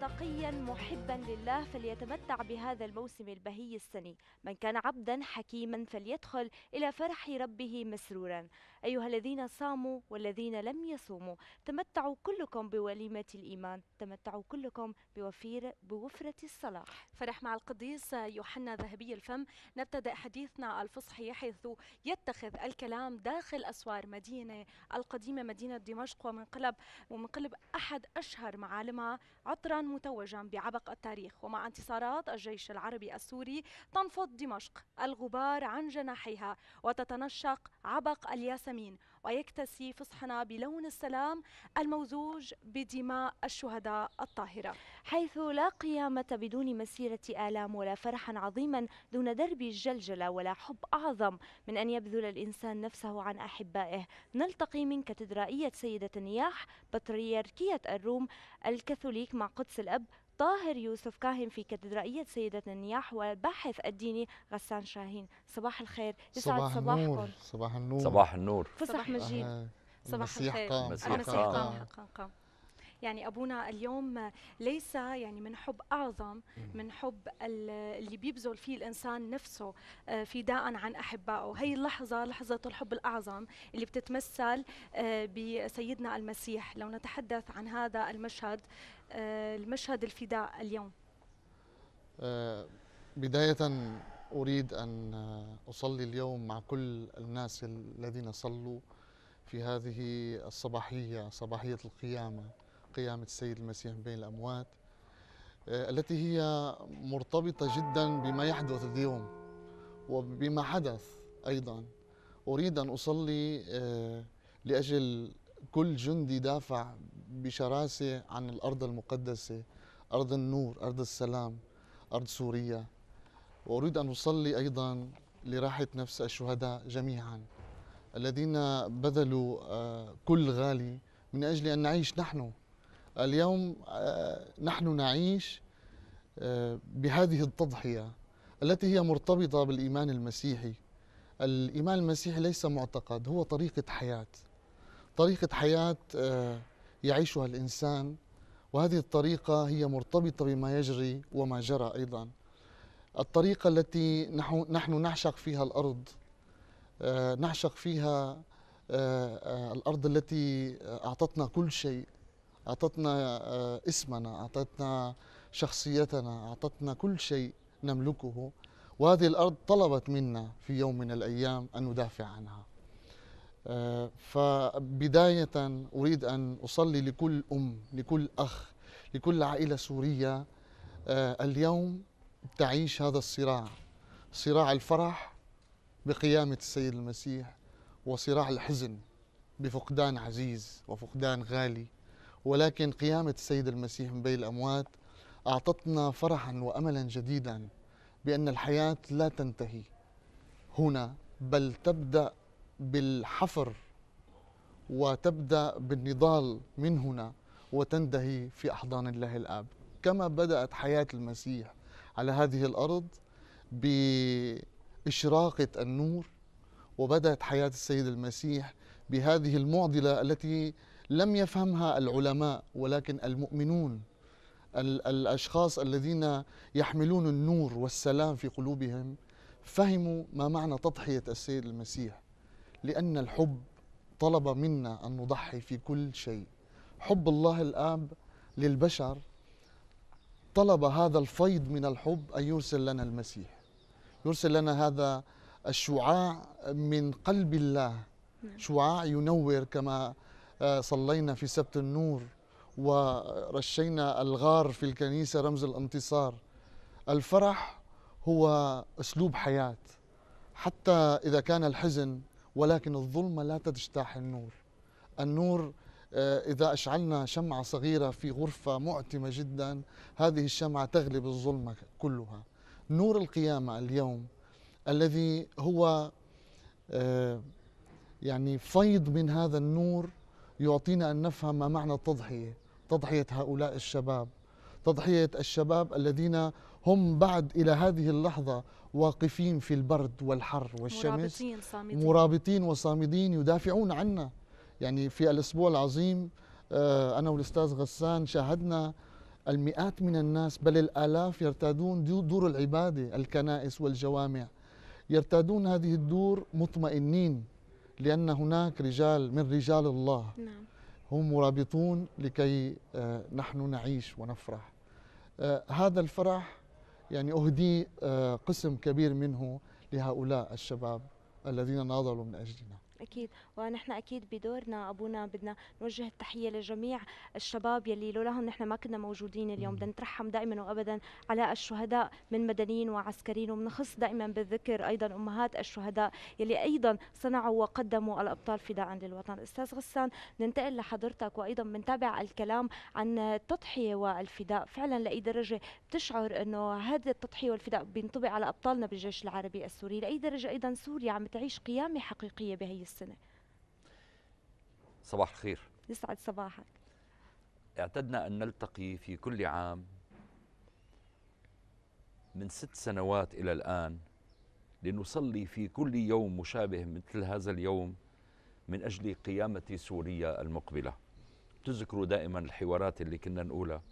تقيا محبا لله فليتمتع بهذا الموسم البهي السني من كان عبدا حكيما فليدخل إلى فرح ربه مسرورا أيها الذين صاموا والذين لم يصوموا تمتعوا كلكم بوليمة الإيمان تمتعوا كلكم بوفير بوفرة الصلاة فرح مع القديس يوحنا ذهبي الفم نبتدأ حديثنا الفصحي حيث يتخذ الكلام داخل أسوار مدينة القديمة مدينة دمشق ومنقلب ومنقلب أحد أشهر معالمها عطرا متوجا بعبق التاريخ ومع انتصارات الجيش العربي السوري تنفض دمشق الغبار عن جناحيها وتتنشق عبق الياسمين ويكتسي فصحنا بلون السلام الممزوج بدماء الشهداء الطاهرة حيث لا قيامة بدون مسيرة آلام ولا فرحا عظيما دون درب الجلجلة ولا حب أعظم من أن يبذل الإنسان نفسه عن أحبائه نلتقي من كاتدرائية سيدة النياح بطريركية الروم الكاثوليك مع قدس الأب طاهر يوسف كاهن في كاتدرائية سيدة النياح والباحث الديني غسان شاهين صباح الخير يسعد صباح صباحكم صباح النور صباح النور فصح مجيد صباح الخير المسيح قام قام يعني ابونا اليوم ليس يعني من حب اعظم من حب اللي بيبذل فيه الانسان نفسه آه، فداء عن احبائه هي اللحظه لحظه الحب الاعظم اللي بتتمثل آه، بسيدنا المسيح لو نتحدث عن هذا المشهد آه، المشهد الفداء اليوم بدايه أريد أن أصلي اليوم مع كل الناس الذين صلوا في هذه الصباحية صباحية القيامة قيامة السيد المسيح من بين الأموات آه، التي هي مرتبطة جدا بما يحدث اليوم وبما حدث أيضا أريد أن أصلي آه، لأجل كل جندي دافع بشراسة عن الأرض المقدسة أرض النور أرض السلام أرض سوريا وأريد أن أصلي أيضا لراحة نفس الشهداء جميعا الذين بذلوا آه، كل غالي من أجل أن نعيش نحن اليوم آه، نحن نعيش آه، بهذه التضحيه التي هي مرتبطه بالايمان المسيحي. الايمان المسيحي ليس معتقد هو طريقه حياه. طريقه حياه آه، يعيشها الانسان وهذه الطريقه هي مرتبطه بما يجري وما جرى ايضا. الطريقه التي نحن نعشق فيها الارض نعشق فيها الارض التي اعطتنا كل شيء أعطتنا آه، اسمنا أعطتنا شخصيتنا أعطتنا كل شيء نملكه وهذه الأرض طلبت منا في يوم من الأيام أن ندافع عنها آه، فبداية أريد أن أصلي لكل أم لكل أخ لكل عائلة سورية آه، اليوم تعيش هذا الصراع صراع الفرح بقيامة السيد المسيح وصراع الحزن بفقدان عزيز وفقدان غالي ولكن قيامة السيد المسيح من بين الأموات أعطتنا فرحا وأملا جديدا بأن الحياة لا تنتهي هنا بل تبدأ بالحفر وتبدأ بالنضال من هنا وتنتهي في أحضان الله الآب كما بدأت حياة المسيح على هذه الأرض بإشراقة النور وبدأت حياة السيد المسيح بهذه المعضلة التي لم يفهمها العلماء ولكن المؤمنون الاشخاص الذين يحملون النور والسلام في قلوبهم فهموا ما معنى تضحيه السيد المسيح لان الحب طلب منا ان نضحي في كل شيء حب الله الاب للبشر طلب هذا الفيض من الحب ان يرسل لنا المسيح يرسل لنا هذا الشعاع من قلب الله نعم. شعاع ينور كما آه، صلينا في سبت النور ورشينا الغار في الكنيسة رمز الانتصار الفرح هو أسلوب حياة حتى إذا كان الحزن ولكن الظلمة لا تجتاح النور النور آه، إذا أشعلنا شمعة صغيرة في غرفة معتمة جدا هذه الشمعة تغلب الظلمة كلها نور القيامة اليوم الذي هو آه، يعني فيض من هذا النور يعطينا أن نفهم ما معنى التضحية تضحية هؤلاء الشباب تضحية الشباب الذين هم بعد إلى هذه اللحظة واقفين في البرد والحر والشمس مرابطين, صامدين. مرابطين وصامدين يدافعون عنا يعني في الأسبوع العظيم آه، أنا والأستاذ غسان شاهدنا المئات من الناس بل الآلاف يرتادون دور العبادة الكنائس والجوامع يرتادون هذه الدور مطمئنين لأن هناك رجال من رجال الله نعم. هم مرابطون لكي آه، نحن نعيش ونفرح آه، هذا الفرح يعني أهدي آه، قسم كبير منه لهؤلاء الشباب الذين ناضلوا من أجلنا اكيد ونحن اكيد بدورنا ابونا بدنا نوجه التحيه لجميع الشباب يلي لولاهم نحن ما كنا موجودين اليوم بدنا نترحم دائما وابدا على الشهداء من مدنيين وعسكريين وبنخص دائما بالذكر ايضا امهات الشهداء يلي ايضا صنعوا وقدموا الابطال فداء للوطن استاذ غسان ننتقل لحضرتك وايضا بنتابع الكلام عن التضحيه والفداء فعلا لاي درجه بتشعر انه هذه التضحيه والفداء بينطبق على ابطالنا بالجيش العربي السوري لاي درجه ايضا سوريا عم تعيش قيامه حقيقيه بهي السنه صباح الخير يسعد صباحك اعتدنا ان نلتقي في كل عام من ست سنوات الى الان لنصلي في كل يوم مشابه مثل هذا اليوم من اجل قيامه سوريا المقبله تذكروا دائما الحوارات اللي كنا نقولها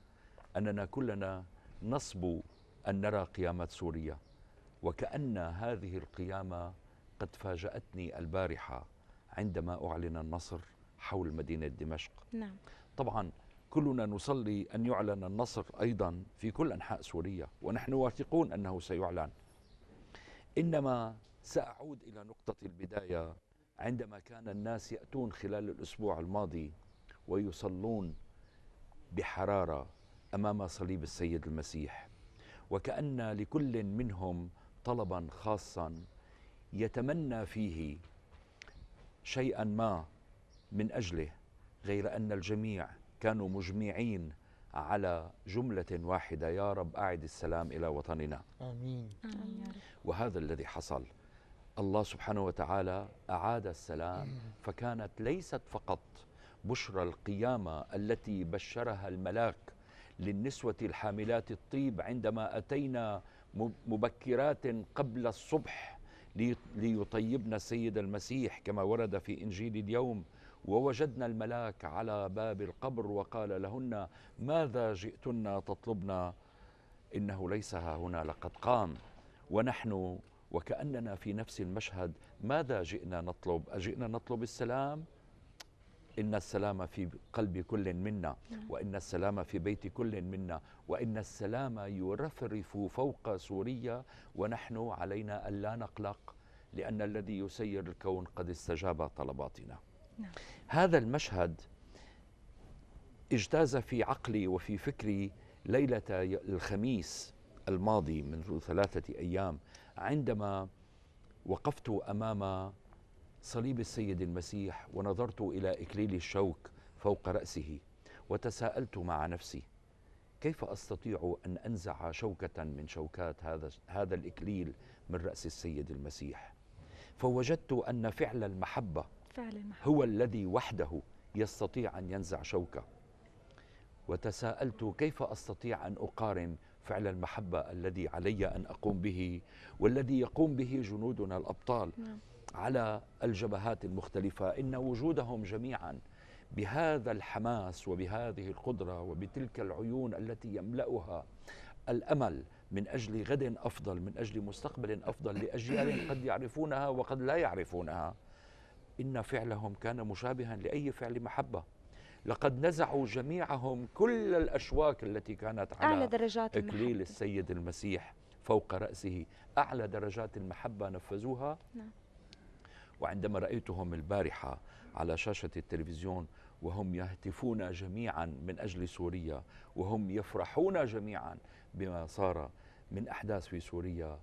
اننا كلنا نصبو ان نرى قيامه سوريا وكأن هذه القيامة لقد فاجأتني البارحة عندما أعلن النصر حول مدينة دمشق نعم. طبعا كلنا نصلي أن يعلن النصر أيضا في كل أنحاء سوريا ونحن واثقون أنه سيعلن إنما سأعود إلى نقطة البداية عندما كان الناس يأتون خلال الأسبوع الماضي ويصلون بحرارة أمام صليب السيد المسيح وكأن لكل منهم طلبا خاصا يتمنى فيه شيئا ما من اجله غير ان الجميع كانوا مجمعين على جملة واحدة يا رب أعد السلام إلى وطننا آمين وهذا الذي حصل الله سبحانه وتعالى أعاد السلام فكانت ليست فقط بشرى القيامة التي بشرها الملاك للنسوة الحاملات الطيب عندما أتينا مبكرات قبل الصبح ليطيبنا السيد المسيح كما ورد في إنجيل اليوم ووجدنا الملاك على باب القبر وقال لهن ماذا جئتن تطلبن إنه ليس ها هنا لقد قام ونحن وكأننا في نفس المشهد ماذا جئنا نطلب أجئنا نطلب السلام إن السلام في قلب كل منا وإن السلام في بيت كل منا وإن السلام يرفرف فوق سوريا ونحن علينا ألا نقلق لأن الذي يسير الكون قد استجاب طلباتنا نعم. هذا المشهد اجتاز في عقلي وفي فكري ليلة الخميس الماضي منذ ثلاثة أيام عندما وقفت أمام صليب السيد المسيح ونظرت الى اكليل الشوك فوق راسه وتساءلت مع نفسي كيف استطيع ان انزع شوكه من شوكات هذا هذا الاكليل من راس السيد المسيح فوجدت ان فعل المحبه فعل المحبة. هو الذي وحده يستطيع ان ينزع شوكه وتساءلت كيف استطيع ان اقارن فعل المحبه الذي علي ان اقوم به والذي يقوم به جنودنا الابطال نعم. على الجبهات المختلفة إن وجودهم جميعا بهذا الحماس وبهذه القدرة وبتلك العيون التي يملأها الأمل من أجل غد أفضل من أجل مستقبل أفضل لأجيال قد يعرفونها وقد لا يعرفونها إن فعلهم كان مشابها لأي فعل محبة لقد نزعوا جميعهم كل الأشواك التي كانت على أعلى درجات إكليل المحبة. السيد المسيح فوق رأسه أعلى درجات المحبة نفذوها نعم. وعندما رأيتهم البارحة على شاشة التلفزيون وهم يهتفون جميعا من أجل سوريا وهم يفرحون جميعا بما صار من أحداث في سوريا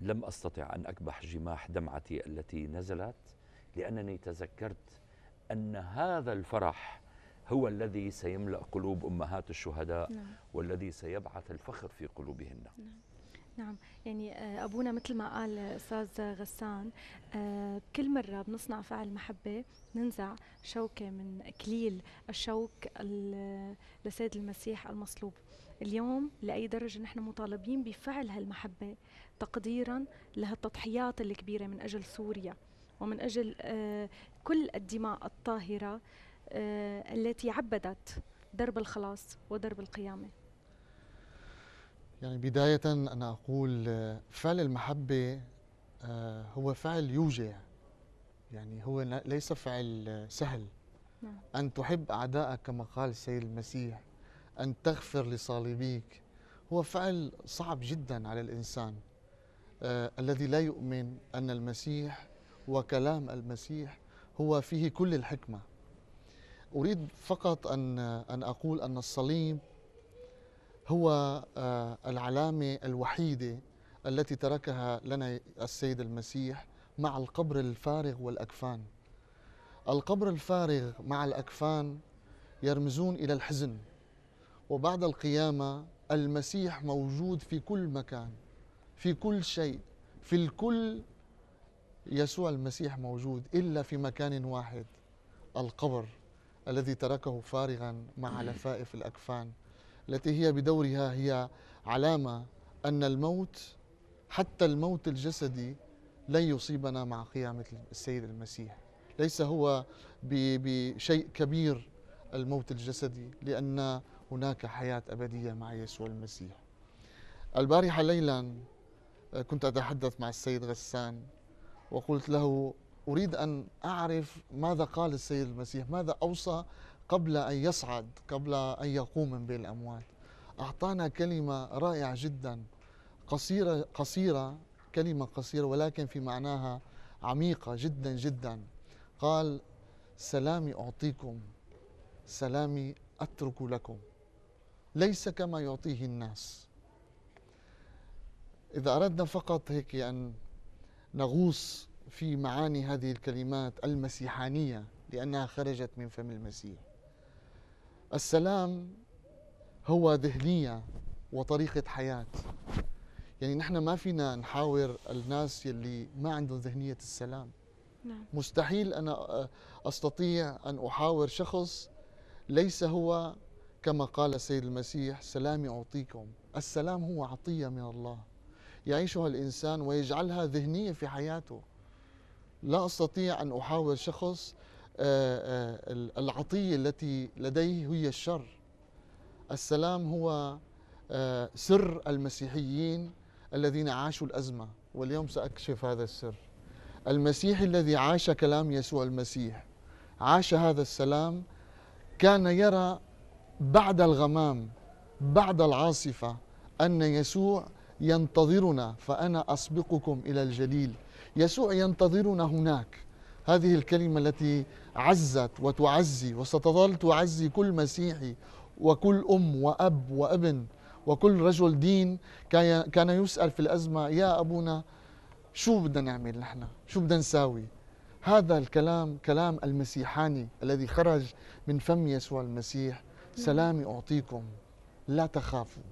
لم أستطع أن أكبح جماح دمعتي التي نزلت لأنني تذكرت أن هذا الفرح هو الذي سيملأ قلوب أمهات الشهداء نعم. والذي سيبعث الفخر في قلوبهن نعم. نعم يعني آه، ابونا مثل ما قال استاذ غسان بكل آه، مره بنصنع فعل محبه ننزع شوكه من اكليل الشوك لسيد المسيح المصلوب اليوم لاي درجه نحن مطالبين بفعل هالمحبه تقديرا لهالتضحيات الكبيره من اجل سوريا ومن اجل آه، كل الدماء الطاهره التي عبدت درب الخلاص ودرب القيامه يعني بداية أنا أقول فعل المحبة آه، هو فعل يوجع يعني هو ليس فعل سهل نعم. أن تحب أعدائك كما قال السيد المسيح أن تغفر لصليبيك هو فعل صعب جدا على الإنسان آه الذي لا يؤمن أن المسيح وكلام المسيح هو فيه كل الحكمة أريد فقط أن أن أقول أن الصليب هو آه، العلامة الوحيدة التي تركها لنا السيد المسيح مع القبر الفارغ والأكفان القبر الفارغ مع الأكفان يرمزون إلى الحزن وبعد القيامة المسيح موجود في كل مكان في كل شيء في الكل يسوع المسيح موجود إلا في مكان واحد القبر الذي تركه فارغا مع لفائف الأكفان التي هي بدورها هي علامة أن الموت حتى الموت الجسدي لن يصيبنا مع قيامة السيد المسيح ليس هو بشيء كبير الموت الجسدي لأن هناك حياة أبدية مع يسوع المسيح البارحة ليلا آه، كنت أتحدث مع السيد غسان وقلت له أريد أن أعرف ماذا قال السيد المسيح ماذا أوصى قبل أن يصعد قبل أن يقوم من بين الأموات أعطانا كلمة رائعة جدا قصيرة قصيرة كلمة قصيرة ولكن في معناها عميقة جدا جدا قال سلامي أعطيكم سلامي أترك لكم ليس كما يعطيه الناس إذا أردنا فقط هيك أن نغوص في معاني هذه الكلمات المسيحانية لأنها خرجت من فم المسيح السلام هو ذهنية وطريقة حياة يعني نحن ما فينا نحاور الناس يلي ما عندهم ذهنية السلام نعم. مستحيل أنا أستطيع أن أحاور شخص ليس هو كما قال السيد المسيح سلامي أعطيكم السلام هو عطية من الله يعيشها الإنسان ويجعلها ذهنية في حياته لا أستطيع أن أحاور شخص آه، آه، العطية التي لديه هي الشر السلام هو آه، سر المسيحيين الذين عاشوا الأزمة واليوم سأكشف هذا السر المسيح الذي عاش كلام يسوع المسيح عاش هذا السلام كان يرى بعد الغمام بعد العاصفة أن يسوع ينتظرنا فأنا أسبقكم إلى الجليل يسوع ينتظرنا هناك هذه الكلمة التي عزت وتعزي وستظل تعزي كل مسيحي وكل أم وأب وابن وكل رجل دين كان يسأل في الأزمة يا أبونا شو بدنا نعمل نحن شو بدنا نساوي هذا الكلام كلام المسيحاني الذي خرج من فم يسوع المسيح سلامي أعطيكم لا تخافوا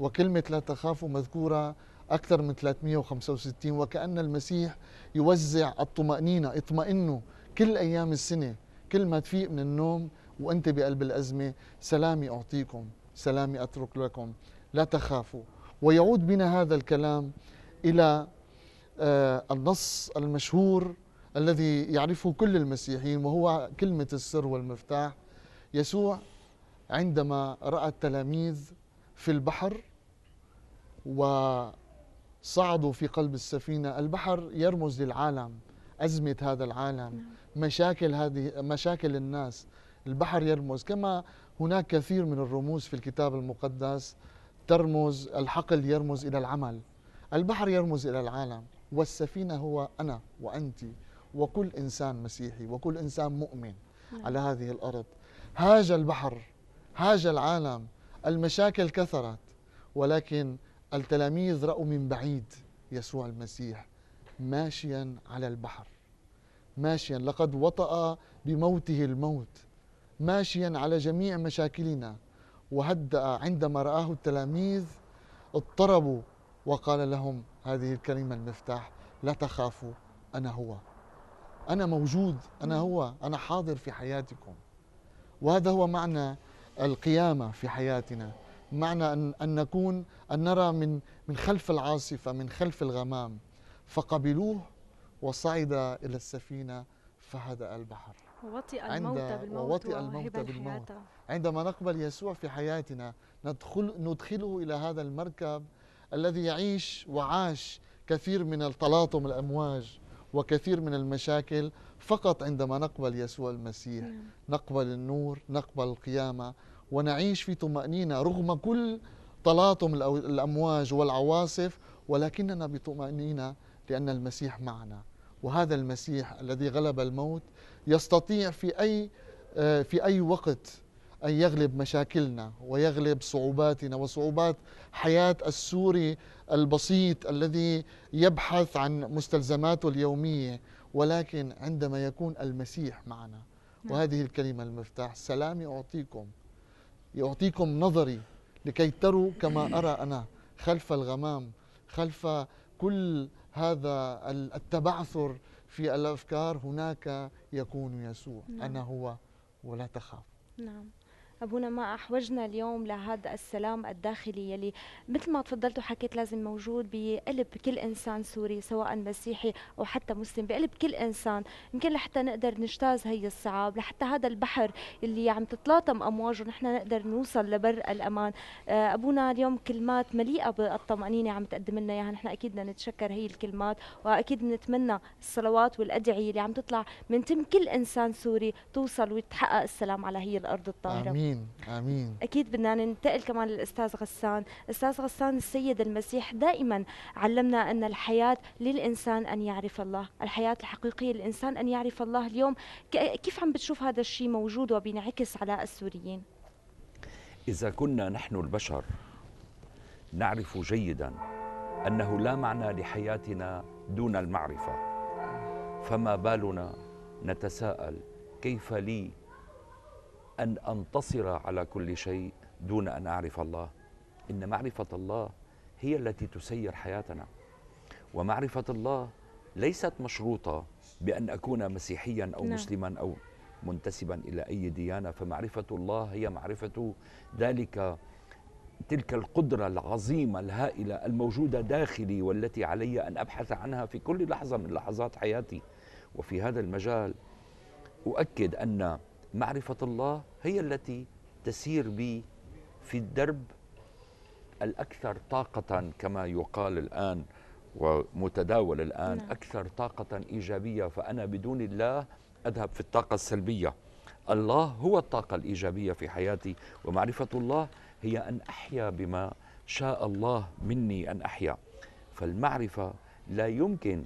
وكلمة لا تخافوا مذكورة أكثر من 365 وكأن المسيح يوزع الطمأنينة اطمئنوا كل أيام السنة كل ما تفيق من النوم وأنت بقلب الأزمة سلامي أعطيكم سلامي أترك لكم لا تخافوا ويعود بنا هذا الكلام إلى آه، النص المشهور الذي يعرفه كل المسيحيين وهو كلمة السر والمفتاح يسوع عندما رأى التلاميذ في البحر و صعدوا في قلب السفينة البحر يرمز للعالم أزمة هذا العالم نعم. مشاكل هذه مشاكل الناس البحر يرمز كما هناك كثير من الرموز في الكتاب المقدس ترمز الحقل يرمز إلى العمل البحر يرمز إلى العالم والسفينة هو أنا وأنت وكل إنسان مسيحي وكل إنسان مؤمن نعم. على هذه الأرض هاج البحر هاج العالم المشاكل كثرت ولكن التلاميذ رأوا من بعيد يسوع المسيح ماشيا على البحر ماشيا لقد وطأ بموته الموت ماشيا على جميع مشاكلنا وهدأ عندما رآه التلاميذ اضطربوا وقال لهم هذه الكلمة المفتاح لا تخافوا أنا هو أنا موجود أنا هو أنا حاضر في حياتكم وهذا هو معنى القيامة في حياتنا معنى أن, أن نكون أن نرى من, من خلف العاصفة من خلف الغمام فقبلوه وصعد إلى السفينة فهدأ البحر ووطئ الموت بالموت ووطئ الموت بالموت عندما نقبل يسوع في حياتنا ندخل ندخله إلى هذا المركب الذي يعيش وعاش كثير من التلاطم الأمواج وكثير من المشاكل فقط عندما نقبل يسوع المسيح نعم. نقبل النور نقبل القيامة ونعيش في طمأنينة رغم كل تلاطم الأمواج والعواصف ولكننا بطمأنينة لأن المسيح معنا وهذا المسيح الذي غلب الموت يستطيع في أي آه، في أي وقت أن يغلب مشاكلنا ويغلب صعوباتنا وصعوبات حياة السوري البسيط الذي يبحث عن مستلزماته اليومية ولكن عندما يكون المسيح معنا نعم. وهذه الكلمة المفتاح سلامي أعطيكم يعطيكم نظري لكي تروا كما أرى أنا خلف الغمام خلف كل هذا التبعثر في الأفكار هناك يكون يسوع نعم. أنا هو ولا تخاف نعم أبونا طيب، ما أحوجنا اليوم لهذا السلام الداخلي يلي مثل ما تفضلت وحكيت لازم موجود بقلب كل إنسان سوري سواء مسيحي أو حتى مسلم بقلب كل إنسان يمكن لحتى نقدر نجتاز هي الصعاب لحتى هذا البحر اللي عم تتلاطم أمواجه نحن نقدر نوصل لبر الأمان آه، أبونا اليوم كلمات مليئة بالطمأنينة عم تقدم لنا إياها نحن أكيد بدنا نتشكر هي الكلمات وأكيد نتمنى الصلوات والأدعية اللي عم تطلع من تم كل إنسان سوري توصل ويتحقق السلام على هي الأرض الطاهرة آمين. امين امين اكيد بدنا ننتقل كمان للاستاذ غسان، استاذ غسان السيد المسيح دائما علمنا ان الحياه للانسان ان يعرف الله، الحياه الحقيقيه للانسان ان يعرف الله اليوم، كيف عم بتشوف هذا الشيء موجود وبينعكس على السوريين؟ اذا كنا نحن البشر نعرف جيدا انه لا معنى لحياتنا دون المعرفه فما بالنا نتساءل كيف لي أن أنتصر على كل شيء دون أن أعرف الله إن معرفة الله هي التي تسير حياتنا ومعرفة الله ليست مشروطة بأن أكون مسيحيا أو نعم. مسلما أو منتسبا إلى أي ديانة فمعرفة الله هي معرفة ذلك تلك القدرة العظيمة الهائلة الموجودة داخلي والتي علي أن أبحث عنها في كل لحظة من لحظات حياتي وفي هذا المجال أؤكد أن معرفة الله هي التي تسير بي في الدرب الأكثر طاقة كما يقال الآن ومتداول الآن نعم. أكثر طاقة إيجابية فأنا بدون الله أذهب في الطاقة السلبية الله هو الطاقة الإيجابية في حياتي ومعرفة الله هي أن أحيا بما شاء الله مني أن أحيا فالمعرفة لا يمكن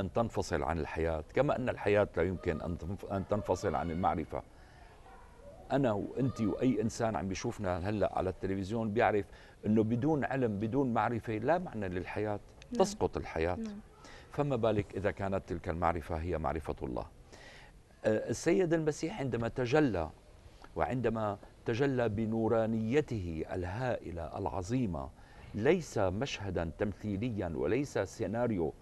أن تنفصل عن الحياة كما أن الحياة لا يمكن أن تنفصل عن المعرفة أنا وأنت وأي إنسان عم بيشوفنا هلأ على التلفزيون بيعرف أنه بدون علم بدون معرفة لا معنى للحياة نعم. تسقط الحياة نعم. فما بالك إذا كانت تلك المعرفة هي معرفة الله آه، السيد المسيح عندما تجلى وعندما تجلى بنورانيته الهائلة العظيمة ليس مشهدا تمثيليا وليس سيناريو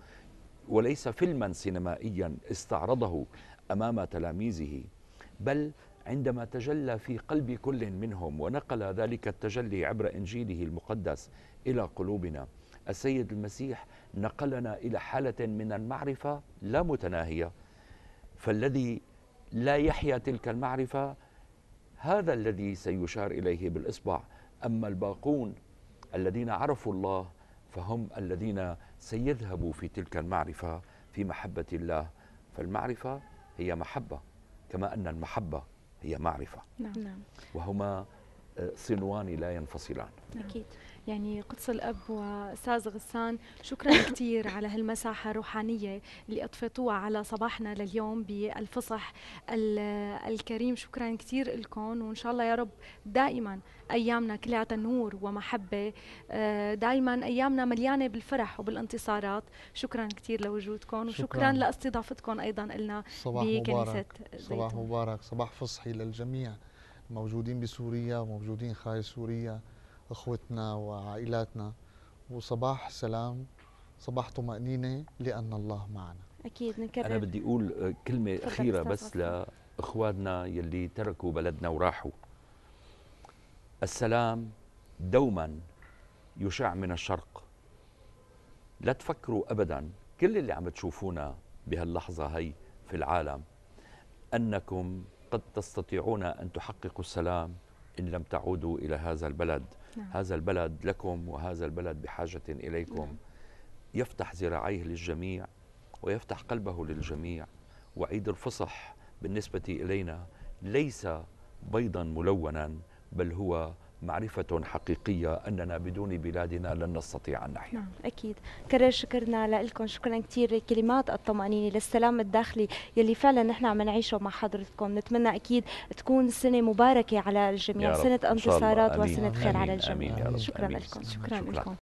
وليس فيلما سينمائيا استعرضه امام تلاميذه بل عندما تجلى في قلب كل منهم ونقل ذلك التجلي عبر انجيله المقدس الى قلوبنا السيد المسيح نقلنا الى حاله من المعرفه لا متناهيه فالذي لا يحيا تلك المعرفه هذا الذي سيشار اليه بالاصبع اما الباقون الذين عرفوا الله فهم الذين سيذهبوا في تلك المعرفة في محبة الله فالمعرفة هي محبة كما أن المحبة هي معرفة نعم. نعم. وهما آه، صنوان لا ينفصلان أكيد يعني قدس الأب وأستاذ غسان شكرا كثير على هالمساحة الروحانية اللي أطفيتوها على صباحنا لليوم بالفصح الكريم شكرا كثير لكم وإن شاء الله يا رب دائما أيامنا كلها نور ومحبة آه، دائما أيامنا مليانة بالفرح وبالانتصارات شكرا كثير لوجودكم وشكرا لاستضافتكم أيضا لنا بكنيسة صباح مبارك صباح فصحي للجميع الموجودين بسوريا وموجودين خارج سوريا اخوتنا وعائلاتنا وصباح سلام صباح طمأنينة لأن الله معنا أكيد نكرر أنا بدي أقول آه، كلمة أخيرة بس لإخواننا يلي تركوا بلدنا وراحوا السلام دوما يشع من الشرق لا تفكروا أبدا كل اللي عم تشوفونا بهاللحظة هي في العالم أنكم قد تستطيعون أن تحققوا السلام إن لم تعودوا إلى هذا البلد نعم. هذا البلد لكم وهذا البلد بحاجة إليكم نعم. يفتح ذراعيه للجميع ويفتح قلبه للجميع وعيد الفصح بالنسبة إلينا ليس بيضا ملونا بل هو معرفة حقيقية أننا بدون بلادنا لن نستطيع أن نحيا نعم أكيد كرر شكرنا لكم شكرا كثير كلمات الطمأنينة للسلام الداخلي يلي فعلا نحن عم نعيشه مع حضرتكم نتمنى أكيد تكون سنة مباركة على الجميع سنة انتصارات وسنة خير على الجميع شكرا لكم شكرا. لكم